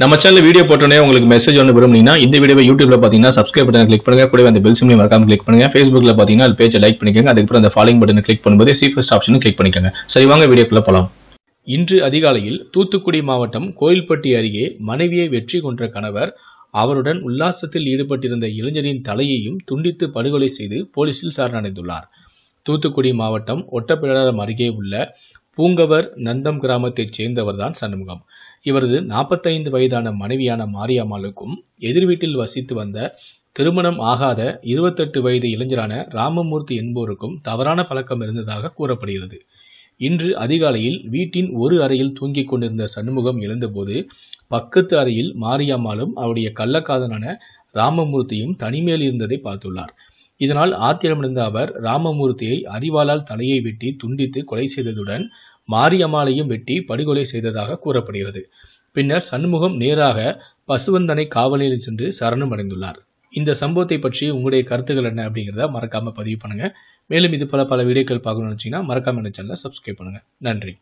நம்ம channel video போட்டோன்னே உங்களுக்கு மெசேஜ் ஒன்று விரும்புனீங்கன்னா இந்த வீடியோ யூடியூப்ல பார்த்தீங்கன்னா சப்ஸ்கிரைப் பட்டன் கிளிக் பண்ணுங்க கூட அந்த பெல் சிம்லையும் மறக்காம கிளிக் பண்ணுங்க ஃபேஸ்புக்ல பார்த்தீங்கன்னா அது பேஜை லைக் பண்ணிக்கோங்க அதுக்கப்புறம் அந்த ஃபாலோ பட்டன் கிளிக் பண்ணும்போது சீஃபஸ்ட் ஆப்ஷன் கிளிக் பண்ணிக்கோங்க சரி வாங்க வீடியோக்குள்ள போகலாம் இன்று அதிகாலையில் தூத்துக்குடி மாவட்டம் கோயில்பட்டி அருகே மனைவியை வெற்றி கொன்ற கணவர் அவருடன் உல்லாசத்தில் ஈடுபட்டிருந்த இளைஞரின் தலையையும் துண்டித்து படுகொலை செய்து போலீசில் சரணடைந்துள்ளார் தூத்துக்குடி மாவட்டம் ஒட்டப்பிடாரம் அருகே உள்ள பூங்கவர் நந்தம் கிராமத்தைச் சேர்ந்தவர்தான் சண்முகம் இவரது நாற்பத்தைந்து வயதான மனைவியான மாரியம்மாளுக்கும் எதிர் வீட்டில் வசித்து வந்த திருமணம் ஆகாத இருபத்தெட்டு வயது இளைஞரான ராமமூர்த்தி என்போருக்கும் தவறான பழக்கம் இருந்ததாக கூறப்படுகிறது இன்று அதிகாலையில் வீட்டின் ஒரு அறையில் தூங்கிக் கொண்டிருந்த சண்முகம் எழுந்தபோது பக்கத்து அறையில் மாரியம்மாளும் அவருடைய கள்ளக்காதனான ராமமூர்த்தியும் தனிமேல் இருந்ததை பார்த்துள்ளார் இதனால் ஆத்திரமடைந்த அவர் ராமமூர்த்தியை அறிவாளால் தலையை வெட்டி துண்டித்து கொலை செய்ததுடன் மாரியம்மாளையும் வெட்டி படுகொலை செய்ததாக கூறப்படுகிறது பின்னர் சண்முகம் நேராக பசுவந்தனை காவலில் சென்று சரணம் அடைந்துள்ளார் இந்த சம்பவத்தை பற்றி உங்களுடைய கருத்துக்கள் என்ன அப்படிங்கிறத மறக்காமல் பதிவு பண்ணுங்கள் மேலும் இது போல பல வீடியோக்கள் பார்க்கணும்னு நினச்சிங்கன்னா மறக்காமல் என்ன சேனலை சப்ஸ்கிரைப் பண்ணுங்கள் நன்றி